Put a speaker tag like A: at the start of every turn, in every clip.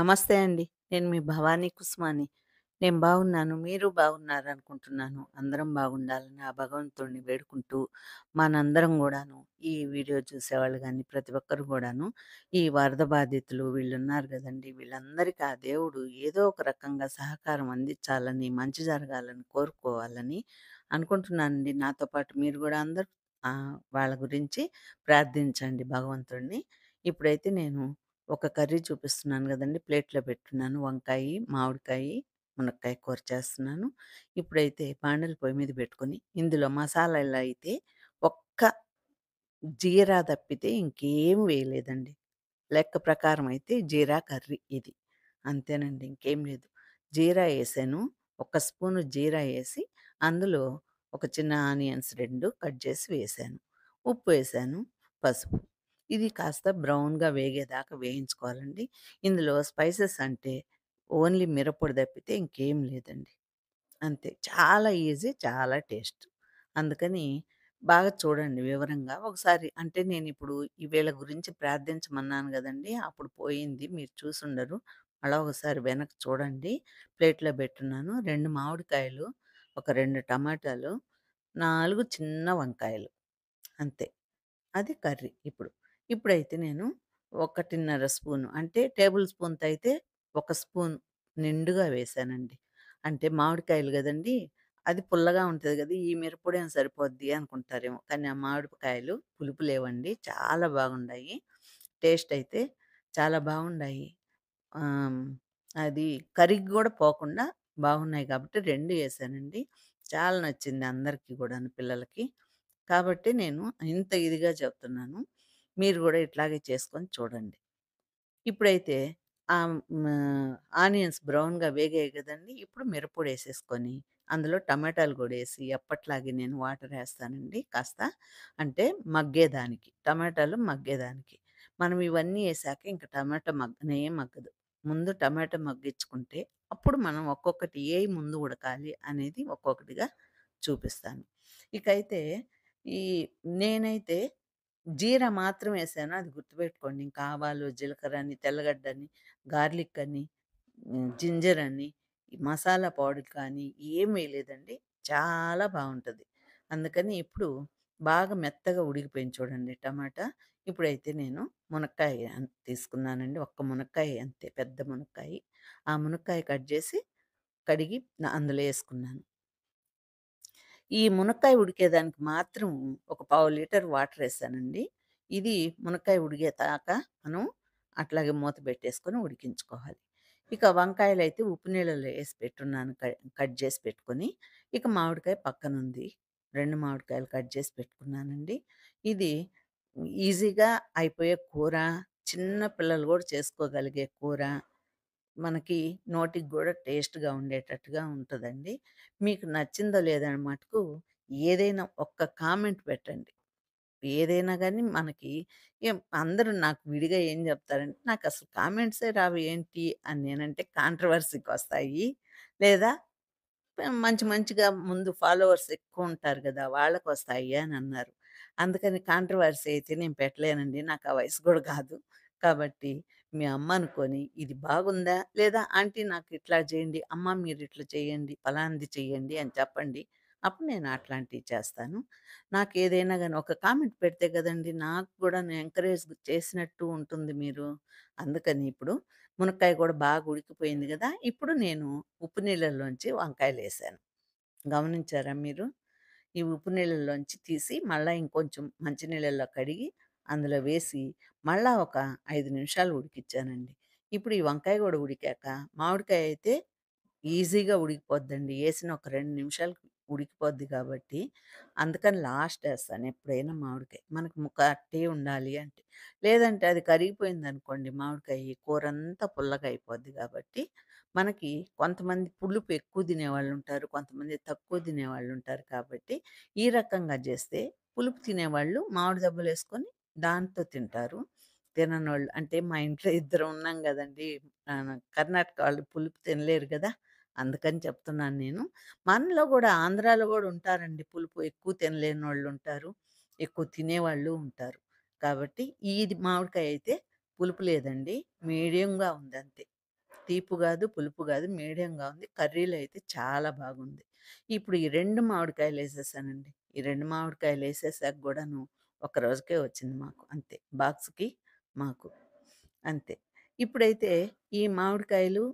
A: నమస్తే అండి నేను మీ భవానీ కుస్మాని నేను బాగున్నాను మీరు బాగున్నారు అనుకుంటున్నాను అందరం బాగుండాలని ఆ భగవంతుడిని వేడుకుంటూ మనందరం కూడాను ఈ వీడియో చూసేవాళ్ళు కానీ ప్రతి ఒక్కరు కూడాను ఈ వరద బాధితులు వీళ్ళు ఉన్నారు కదండి వీళ్ళందరికీ ఆ దేవుడు ఏదో ఒక రకంగా సహకారం అందించాలని మంచి జరగాలని కోరుకోవాలని అనుకుంటున్నానండి నాతో పాటు మీరు కూడా అందరూ వాళ్ళ గురించి ప్రార్థించండి భగవంతుడిని ఇప్పుడైతే నేను ఒక కర్రీ చూపిస్తున్నాను కదండి ప్లేట్లో పెట్టున్నాను వంకాయ మామిడికాయ మునక్కాయ కూర చేస్తున్నాను ఇప్పుడైతే పాండల పొయ్యి మీద పెట్టుకొని ఇందులో మసాలాలు అయితే ఒక్క జీరా తప్పితే ఇంకేం వేయలేదండి లెక్క ప్రకారం అయితే జీరా కర్రీ ఇది అంతేనండి ఇంకేం లేదు జీరా వేసాను ఒక స్పూను జీరా వేసి అందులో ఒక చిన్న ఆనియన్స్ రెండు కట్ చేసి వేసాను ఉప్పు వేసాను పసుపు ఇది కాస్త బ్రౌన్‌గా వేగేదాకా వేయించుకోవాలండి. ఇందులో స్పైసెస్ అంటే ఓన్లీ మిరపొడి తప్పితే ఇంకేం లేదండి. అంతే. చాలా ఈజీ. చాలా టేస్ట్. అందుకని బాగా చూడండి వివరంగా. ఒకసారి అంటే నేను ఈ ఈవేళ గురించి ప్రార్థించమన్నాను కదండి అప్పుడు పోయింది. మీరు చూసుండరు. అలా ఒకసారి వెనక్కి చూడండి. ప్లేట్‌లో పెట్టున్నాను రెండు మామిడికాయలు, ఒక రెండు టమాటాలు, నాలుగు చిన్న వంకాయలు. అంతే. అది కర్రీ ఇప్పుడు. ఇప్పుడైతే నేను ఒకటిన్నర స్పూను అంటే టేబుల్ స్పూన్తో అయితే ఒక స్పూన్ నిండుగా వేశానండి అంటే మామిడికాయలు కదండి అది పుల్లగా ఉంటుంది కదా ఈ ఏం సరిపోద్ది అనుకుంటారేమో కానీ ఆ మామిడికాయలు పులుపు లేవండి చాలా బాగుండాయి టేస్ట్ అయితే చాలా బాగుండాయి అది కరిగి కూడా పోకుండా బాగున్నాయి కాబట్టి రెండు వేసానండి చాలా నచ్చింది అందరికీ కూడా పిల్లలకి కాబట్టి నేను ఇంత ఇదిగా చెప్తున్నాను మీరు కూడా ఇట్లాగే చేసుకొని చూడండి ఇప్పుడైతే ఆ ఆనియన్స్ బ్రౌన్గా వేగాయి కదండి ఇప్పుడు మిరపొడి వేసేసుకొని అందులో టమాటాలు కూడా వేసి ఎప్పట్లాగే నేను వాటర్ వేస్తానండి కాస్త అంటే మగ్గేదానికి టమాటాలు మగ్గేదానికి మనం ఇవన్నీ వేసాక ఇంకా టమాటా మగ్గనే మగ్గదు ముందు టమాటా మగ్గించుకుంటే అప్పుడు మనం ఒక్కొక్కటి ఏ ముందు ఉడకాలి అనేది ఒక్కొక్కటిగా చూపిస్తాను ఇకైతే ఈ నేనైతే జీరా మాత్రం వేసాను అది గుర్తుపెట్టుకోండి ఇంకా ఆవాలు జీలకర్ర అని తెల్లగడ్డ అని గార్లిక్ అని జింజర్ అని మసాలా పౌడర్ కానీ ఏమీ వేయలేదండి చాలా బాగుంటుంది అందుకని ఇప్పుడు బాగా మెత్తగా ఉడికిపోయింది చూడండి టమాటా ఇప్పుడైతే నేను మునక్కాయ తీసుకున్నానండి ఒక్క మునక్కాయ అంతే పెద్ద మునక్కాయ ఆ మునక్కాయ కట్ చేసి కడిగి అందులో వేసుకున్నాను ఈ మునక్కాయ ఉడికేదానికి మాత్రం ఒక పావు లీటర్ వాటర్ వేసానండి ఇది మునక్కాయ తాక మనం అట్లాగే మూత పెట్టేసుకొని ఉడికించుకోవాలి ఇక వంకాయలు అయితే ఉప్పు నీళ్ళలో వేసి పెట్టున్నాను కట్ చేసి పెట్టుకొని ఇక మామిడికాయ పక్కన ఉంది రెండు మామిడికాయలు కట్ చేసి పెట్టుకున్నానండి ఇది ఈజీగా అయిపోయే కూర చిన్న పిల్లలు కూడా చేసుకోగలిగే కూర మనకి నోటికి కూడా టేస్ట్‌గా ఉండేటట్టుగా ఉంటుందండి మీకు నచ్చిందో లేదో అని మటుకు ఏదైనా ఒక్క కామెంట్ పెట్టండి. ఏదైనా కానీ మనకి అందరూ నాకు విడిగా ఏం చెప్తారంటే, అసలు కామెంట్సే రావు ఏంటి?" అని నేనంటే కాంట్రవర్సీకి వస్తాయి లేదా మంచి మంచిగా ముందు ఫాలోవర్స్ ఎక్కువ ఉంటారు కదా వాళ్ళకు వస్తాయి అని అన్నారు అందుకని కాంట్రవర్సీ అయితే నేను పెట్టలేనండి. నాకు ఆ వయసు కూడా కాదు. కాబట్టి మీ అమ్మ అనుకొని ఇది బాగుందా లేదా ఆంటీ నాకు ఇట్లా చేయండి అమ్మ మీరు ఇట్లా చేయండి ఫలాంది చేయండి అని చెప్పండి అప్పుడు నేను అట్లాంటివి చేస్తాను నాకు ఏదైనా కానీ ఒక కామెంట్ పెడితే కదండి నాకు కూడా నేను ఎంకరేజ్ చేసినట్టు ఉంటుంది మీరు అందుకని ఇప్పుడు మునక్కాయ కూడా బాగా ఉడికిపోయింది కదా ఇప్పుడు నేను ఉప్పు నీళ్ళల్లోంచి వంకాయలు వేసాను గమనించారా మీరు ఈ ఉప్పు నీళ్ళల్లోంచి తీసి మళ్ళీ ఇంకొంచెం మంచినీళ్ళల్లో కడిగి అందులో వేసి మళ్ళా ఒక ఐదు నిమిషాలు ఉడికిచ్చానండి ఇప్పుడు ఈ వంకాయ కూడా ఉడికాక మామిడికాయ అయితే ఈజీగా ఉడికిపోద్దండి వేసిన ఒక రెండు నిమిషాలు ఉడికిపోద్ది కాబట్టి అందుకని లాస్ట్ వేస్తాను ఎప్పుడైనా మామిడికాయ మనకు ముక్క ఉండాలి అంటే లేదంటే అది కరిగిపోయింది అనుకోండి మామిడికాయ కూర అంతా పుల్లగా అయిపోద్ది కాబట్టి మనకి కొంతమంది పులుపు ఎక్కువ తినేవాళ్ళు ఉంటారు కొంతమంది తక్కువ తినేవాళ్ళు ఉంటారు కాబట్టి ఈ రకంగా చేస్తే పులుపు తినేవాళ్ళు మామిడి దెబ్బలు వేసుకొని దాంతో తింటారు. వాళ్ళు అంటే మా ఇంట్లో ఇద్దరు ఉన్నాం కదండి కర్ణాటక వాళ్ళు పులుపు తినలేరు కదా అందుకని చెప్తున్నాను నేను. మనలో కూడా ఆంధ్రాలో కూడా ఉంటారండి పులుపు ఎక్కువ తినలేని వాళ్ళు ఉంటారు ఎక్కువ తినేవాళ్ళు ఉంటారు. కాబట్టి ఇది మామిడికాయ అయితే పులుపు లేదండి. మీడియంగా ఉంది అంతే తీపు కాదు పులుపు కాదు మీడియంగా ఉంది. కర్రీలో అయితే చాలా బాగుంది. ఇప్పుడు ఈ రెండు మామిడికాయలు వేసేసానండి ఈ రెండు మామిడికాయలు వేసేసాక కూడాను ఒక్క రోజుకే వచ్చింది మాకు అంతే బాక్స్కి మాకు అంతే ఇప్పుడైతే ఈ మామిడికాయలు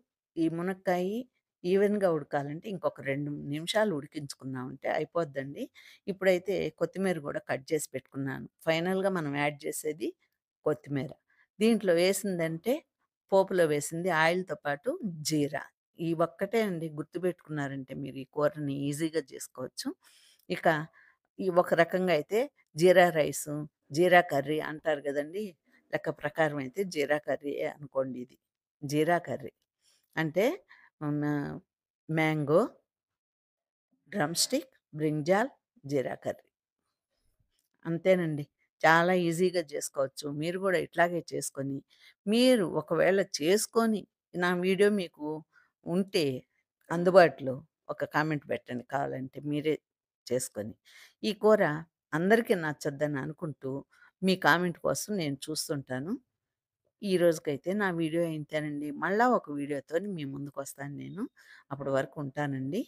A: ఈ మునక్కాయి ఈవెన్గా ఉడకాలంటే ఇంకొక రెండు నిమిషాలు ఉడికించుకున్నామంటే అయిపోద్దండి ఇప్పుడైతే కొత్తిమీర కూడా కట్ చేసి పెట్టుకున్నాను ఫైనల్గా మనం యాడ్ చేసేది కొత్తిమీర దీంట్లో వేసిందంటే పోపులో వేసింది ఆయిల్తో పాటు జీరా ఈ ఒక్కటే అండి గుర్తుపెట్టుకున్నారంటే మీరు ఈ కూరని ఈజీగా చేసుకోవచ్చు ఇక ఈ ఒక రకంగా అయితే జీరా రైసు జీరా కర్రీ అంటారు కదండి లెక్క ప్రకారం అయితే జీరా కర్రీ అనుకోండి ఇది జీరా కర్రీ అంటే మ్యాంగో డ్రమ్ స్టిక్ బ్రింజాల్ జీరా కర్రీ అంతేనండి చాలా ఈజీగా చేసుకోవచ్చు మీరు కూడా ఇట్లాగే చేసుకొని మీరు ఒకవేళ చేసుకొని నా వీడియో మీకు ఉంటే అందుబాటులో ఒక కామెంట్ పెట్టండి కావాలంటే మీరే చేసుకొని ఈ కూర అందరికీ నచ్చద్దని అనుకుంటూ మీ కామెంట్ కోసం నేను చూస్తుంటాను ఈ రోజుకైతే నా వీడియో ఇంతేనండి మళ్ళా ఒక వీడియోతో మీ ముందుకు వస్తాను నేను అప్పటి వరకు ఉంటానండి